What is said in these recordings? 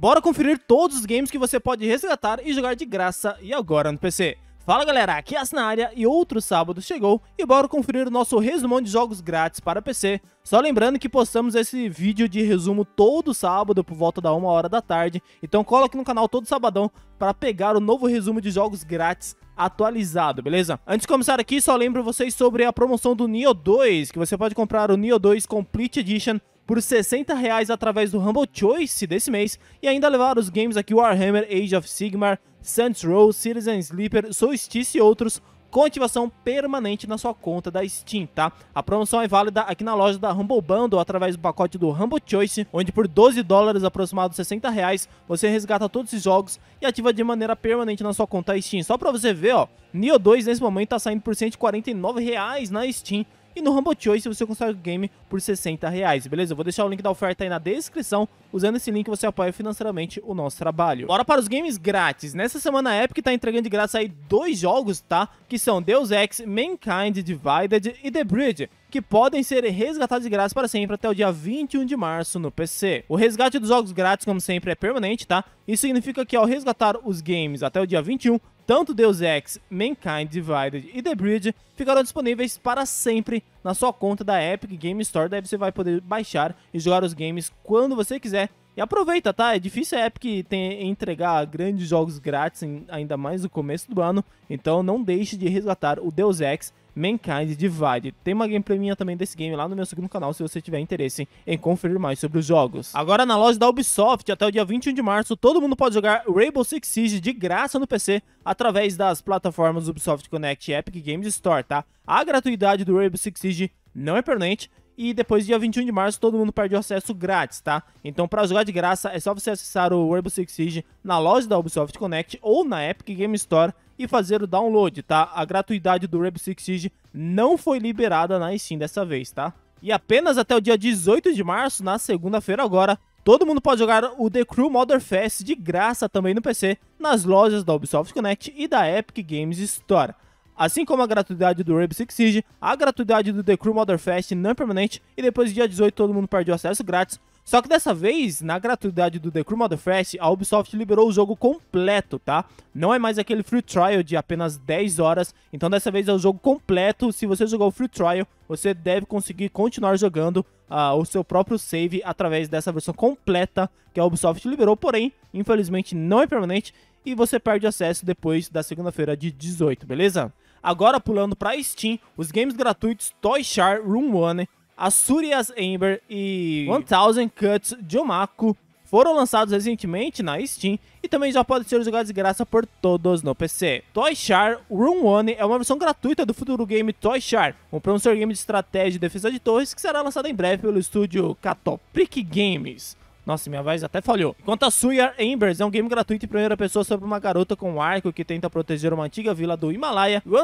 Bora conferir todos os games que você pode resgatar e jogar de graça e agora no PC. Fala galera, aqui é na área e outro sábado chegou e bora conferir o nosso resumão de jogos grátis para PC. Só lembrando que postamos esse vídeo de resumo todo sábado por volta da 1 hora da tarde, então cola aqui no canal todo sabadão para pegar o novo resumo de jogos grátis atualizado, beleza? Antes de começar aqui, só lembro vocês sobre a promoção do Nioh 2, que você pode comprar o Nioh 2 Complete Edition por 60 reais através do Humble Choice desse mês e ainda levar os games aqui Warhammer, Age of Sigmar, Saints Row, Citizen Sleeper, Solstice e outros com ativação permanente na sua conta da Steam, tá? A promoção é válida aqui na loja da Humble Bundle através do pacote do Humble Choice, onde por 12 dólares, aproximados 60 reais, você resgata todos os jogos e ativa de maneira permanente na sua conta da Steam. Só pra você ver, ó, Nioh 2 nesse momento tá saindo por 149 reais na Steam, e no Rumble Choice você consegue o game por 60 reais, beleza? Eu vou deixar o link da oferta aí na descrição. Usando esse link você apoia financeiramente o nosso trabalho. Bora para os games grátis. Nessa semana a Epic está entregando de graça aí dois jogos, tá? Que são Deus Ex, Mankind Divided e The Bridge que podem ser resgatados de graça para sempre até o dia 21 de março no PC. O resgate dos jogos grátis, como sempre, é permanente, tá? Isso significa que ao resgatar os games até o dia 21, tanto Deus Ex, Mankind Divided e The Bridge ficarão disponíveis para sempre na sua conta da Epic Game Store, daí você vai poder baixar e jogar os games quando você quiser. E aproveita, tá? É difícil a Epic ter entregar grandes jogos grátis, ainda mais no começo do ano, então não deixe de resgatar o Deus Ex Mankind Divide. Tem uma gameplay minha também desse game lá no meu segundo canal, se você tiver interesse em conferir mais sobre os jogos. Agora na loja da Ubisoft, até o dia 21 de março, todo mundo pode jogar Rainbow Six Siege de graça no PC através das plataformas Ubisoft Connect e Epic Games Store, tá? A gratuidade do Rainbow Six Siege não é permanente e depois, dia 21 de março, todo mundo perde o acesso grátis, tá? Então, para jogar de graça, é só você acessar o Rainbow Six Siege na loja da Ubisoft Connect ou na Epic Game Store e fazer o download, tá? A gratuidade do Rainbow Six Siege não foi liberada na Steam dessa vez, tá? E apenas até o dia 18 de março, na segunda-feira agora, Todo mundo pode jogar o The Crew Fest de graça também no PC, nas lojas da Ubisoft Connect e da Epic Games Store. Assim como a gratuidade do Rainbow Six Siege, a gratuidade do The Crew Fest não é permanente e depois do dia 18 todo mundo perde o acesso grátis. Só que dessa vez, na gratuidade do The Crew Fest a Ubisoft liberou o jogo completo, tá? Não é mais aquele free trial de apenas 10 horas, então dessa vez é o jogo completo. Se você jogou o free trial, você deve conseguir continuar jogando uh, o seu próprio save através dessa versão completa que a Ubisoft liberou, porém, infelizmente não é permanente e você perde acesso depois da segunda-feira de 18, beleza? Agora pulando para Steam, os games gratuitos Toy Char Room One, Asurias Amber e 1000 Cuts Jomaku foram lançados recentemente na Steam e também já podem ser jogados de graça por todos no PC. Toy Char Room One é uma versão gratuita do futuro game Toy Char, um promissor game de estratégia e defesa de torres que será lançado em breve pelo estúdio Catopric Games. Nossa, minha voz até falhou. Enquanto a Suya Embers é um game gratuito em primeira pessoa sobre uma garota com um arco que tenta proteger uma antiga vila do Himalaia, 1000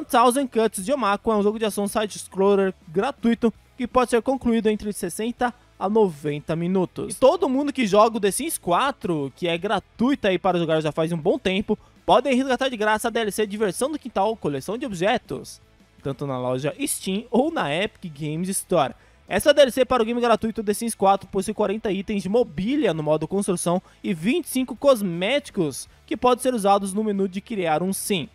Cuts de Omako é um jogo de ação side-scroller gratuito que pode ser concluído entre 60 a 90 minutos. E todo mundo que joga o The Sims 4, que é gratuita aí para jogar já faz um bom tempo, podem resgatar de graça a DLC Diversão do Quintal Coleção de Objetos, tanto na loja Steam ou na Epic Games Store. Essa DLC para o game gratuito The Sims 4 possui 40 itens de mobília no modo construção e 25 cosméticos que podem ser usados no menu de criar um sim.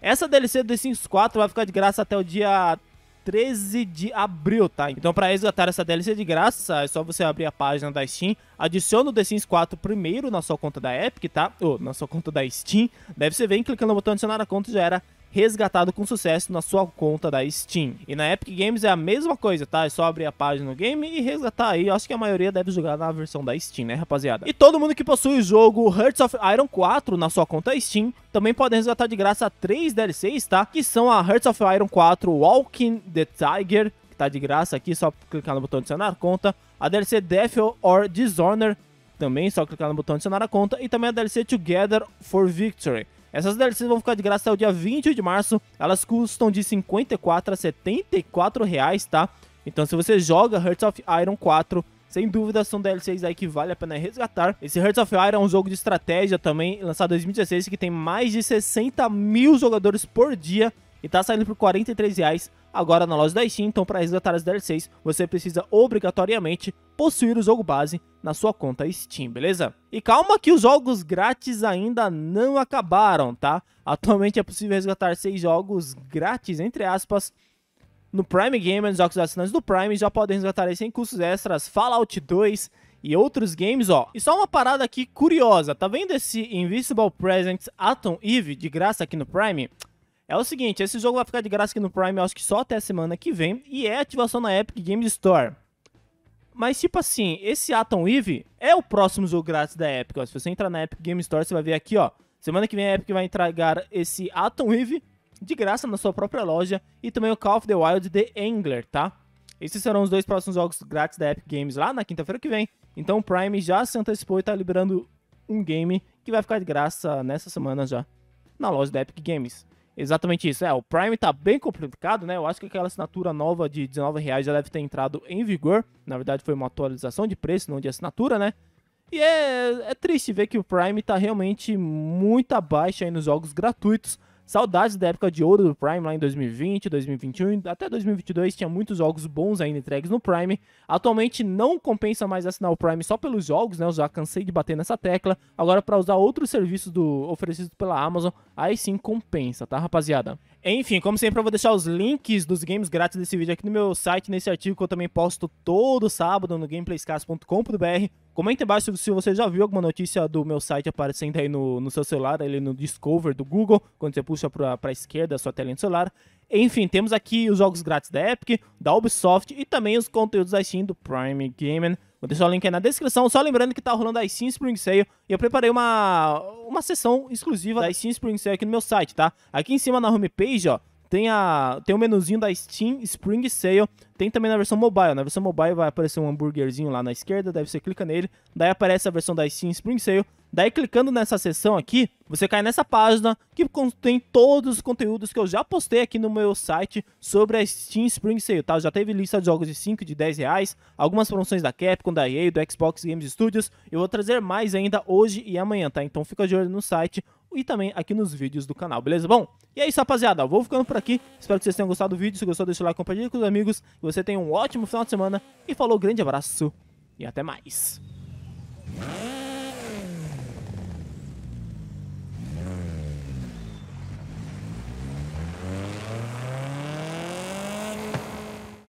Essa DLC do The Sims 4 vai ficar de graça até o dia 13 de abril, tá? Então para resgatar essa DLC de graça, é só você abrir a página da Steam, adiciona o The Sims 4 primeiro na sua conta da Epic, tá? Ou na sua conta da Steam, deve ser bem clicando no botão adicionar a conta já era resgatado com sucesso na sua conta da Steam. E na Epic Games é a mesma coisa, tá? É só abrir a página do game e resgatar aí. Eu acho que a maioria deve jogar na versão da Steam, né, rapaziada? E todo mundo que possui o jogo Hearts of Iron 4 na sua conta Steam também pode resgatar de graça três DLCs, tá? Que são a Hearts of Iron 4 Walking the Tiger, que tá de graça aqui, só clicar no botão de adicionar conta. A DLC Death or Dishonor, também só clicar no botão de adicionar a conta. E também a DLC Together for Victory essas DLCs vão ficar de graça até o dia 20 de março. Elas custam de 54 a 74 reais, tá? Então se você joga Hearts of Iron 4, sem dúvida são DLCs aí que vale a pena resgatar. Esse Hearts of Iron é um jogo de estratégia também, lançado em 2016, que tem mais de 60 mil jogadores por dia e tá saindo por R$ reais. agora na loja da Steam, então para resgatar as DLC6 você precisa obrigatoriamente possuir o jogo base na sua conta Steam, beleza? E calma que os jogos grátis ainda não acabaram, tá? Atualmente é possível resgatar seis jogos grátis, entre aspas, no Prime Gamer, os jogos assinantes do Prime já podem resgatar sem custos extras Fallout 2 e outros games, ó. E só uma parada aqui curiosa, tá vendo esse Invisible Presents Atom Eve de graça aqui no Prime? É o seguinte, esse jogo vai ficar de graça aqui no Prime, acho que só até a semana que vem, e é ativação na Epic Games Store. Mas, tipo assim, esse Atom Eve é o próximo jogo grátis da Epic. Ó. Se você entrar na Epic Games Store, você vai ver aqui, ó. Semana que vem a Epic vai entregar esse Atom Eve de graça na sua própria loja e também o Call of the Wild The Angler, tá? Esses serão os dois próximos jogos grátis da Epic Games lá na quinta-feira que vem. Então o Prime já se antecipou e tá liberando um game que vai ficar de graça nessa semana já na loja da Epic Games. Exatamente isso. É, o Prime tá bem complicado, né? Eu acho que aquela assinatura nova de R$19 já deve ter entrado em vigor. Na verdade, foi uma atualização de preço, não de assinatura, né? E é, é triste ver que o Prime tá realmente muito abaixo aí nos jogos gratuitos. Saudades da época de ouro do Prime lá em 2020, 2021, até 2022 tinha muitos jogos bons ainda entregues no Prime. Atualmente não compensa mais assinar o Prime só pelos jogos, né? Eu já cansei de bater nessa tecla. Agora para usar outros serviços do oferecidos pela Amazon, aí sim compensa, tá, rapaziada? Enfim, como sempre, eu vou deixar os links dos games grátis desse vídeo aqui no meu site, nesse artigo que eu também posto todo sábado no gameplayscast.com.br. Comenta abaixo se você já viu alguma notícia do meu site aparecendo aí no, no seu celular, ali no Discover do Google, quando você puxa para a esquerda a sua tela do celular. Enfim, temos aqui os jogos grátis da Epic, da Ubisoft e também os conteúdos da Steam do Prime Gaming. Vou deixar o link aí na descrição. Só lembrando que tá rolando a Steam Spring Sale e eu preparei uma, uma sessão exclusiva da Steam Spring Sale aqui no meu site, tá? Aqui em cima na homepage, ó, tem, a, tem o menuzinho da Steam Spring Sale. Tem também na versão mobile. Na versão mobile vai aparecer um hambúrguerzinho lá na esquerda, deve ser clica nele. Daí aparece a versão da Steam Spring Sale. Daí clicando nessa seção aqui, você cai nessa página que contém todos os conteúdos que eu já postei aqui no meu site sobre a Steam Spring Sale, tá? Já teve lista de jogos de 5 de 10 reais, algumas promoções da Capcom, da EA, do Xbox Games Studios. Eu vou trazer mais ainda hoje e amanhã, tá? Então fica de olho no site e também aqui nos vídeos do canal, beleza? Bom, e é isso, rapaziada. Eu vou ficando por aqui. Espero que vocês tenham gostado do vídeo. Se gostou, deixa o like, compartilha com os amigos. Que você tenha um ótimo final de semana. E falou, grande abraço e até mais.